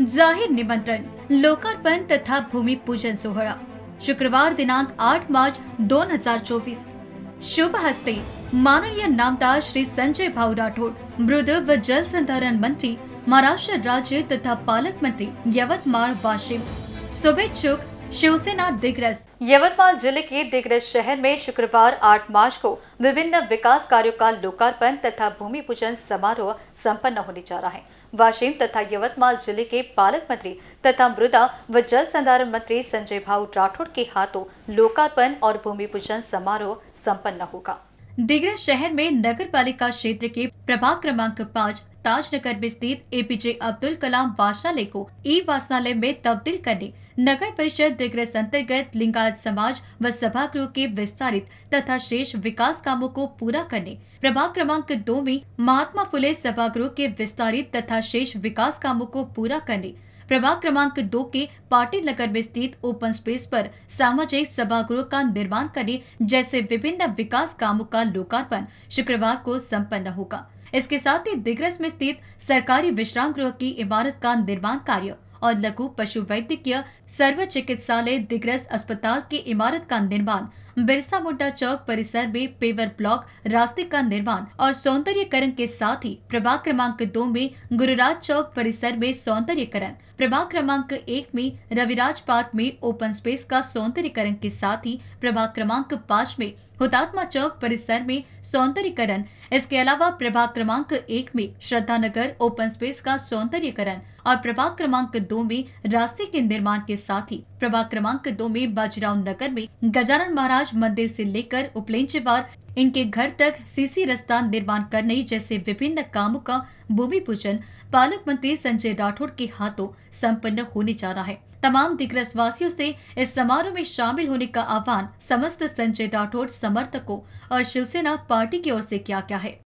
जाहिर निमंत्रण लोकार्पण तथा भूमि पूजन सोहरा शुक्रवार दिनांक 8 मार्च 2024 शुभ हस्ते माननीय नामदार श्री संजय भाव राठौड़ मृद व जल संधारण मंत्री महाराष्ट्र राज्य तथा पालक मंत्री यवतमाल वाशिम शुभेच्छुक शिवसेना दिग्रस यवतमाल जिले के दिग्रस शहर में शुक्रवार 8 मार्च को विभिन्न विकास कार्यों का लोकार्पण तथा भूमि पूजन समारोह संपन्न होने जा रहा है वाशिम तथा यवतमाल जिले के पालक मंत्री तथा मृदा व जल संधारण मंत्री संजय भाऊ राठौड़ के हाथों लोकार्पण और भूमि पूजन समारोह सम्पन्न होगा दिग्रस शहर में नगर पालिका क्षेत्र के प्रभाग क्रमांक पाँच ताजनगर में स्थित एपीजे अब्दुल कलाम वासनालय को ई वासनालय में तब्दील करने नगर परिषद दिग्रस अंतर्गत लिंगायत समाज व सभागृह के विस्तारित तथा शेष विकास कामों को पूरा करने प्रभाग क्रमांक दो में महात्मा फुले सभागृह के विस्तारित तथा शेष विकास कामों को पूरा करने प्रभाग क्रमांक दो के पाटिल नगर में स्थित ओपन स्पेस पर सामाजिक सभागृह का निर्माण करने जैसे विभिन्न विकास कामों का लोकार्पण शुक्रवार को सम्पन्न होगा इसके साथ ही दिग्रस में स्थित सरकारी विश्राम गृह की इमारत का निर्माण कार्य और लघु पशु वैद्यकीय सर्व चिकित्सालय दिग्रस अस्पताल की इमारत का निर्माण बिरसा मुंडा चौक परिसर में पेवर ब्लॉक रास्ते का निर्माण और सौंदर्यकरण के साथ ही प्रभाग क्रमांक दो में गुरुराज चौक परिसर में सौंदर्यकरण प्रभाग क्रमांक एक में रविराज पार्क में ओपन स्पेस का सौंदर्यकरण के साथ ही प्रभाग क्रमांक पाँच में हुतात्मा चौक परिसर में सौंदर्यकरण इसके अलावा प्रभाग क्रमांक एक में श्रद्धा नगर ओपन स्पेस का सौंदर्यकरण और प्रभाग क्रमांक दो में रास्ते के निर्माण के साथ ही प्रभाग क्रमांक दो में बाजीराव नगर में गजानन महाराज मंदिर से लेकर उपलेंचेवार इनके घर तक सीसी रास्ता निर्माण करने जैसे विभिन्न कामों का भूमि पूजन पालक मंत्री संजय राठौड़ के हाथों संपन्न होने जा रहा है तमाम वासियों से इस समारोह में शामिल होने का आह्वान समस्त संजय राठौड़ समर्थकों और शिवसेना पार्टी की ओर से किया गया है